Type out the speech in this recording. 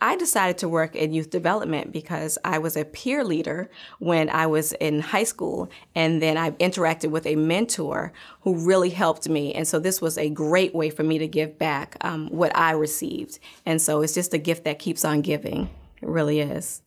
I decided to work in youth development because I was a peer leader when I was in high school, and then I interacted with a mentor who really helped me. And so this was a great way for me to give back um, what I received. And so it's just a gift that keeps on giving. It really is.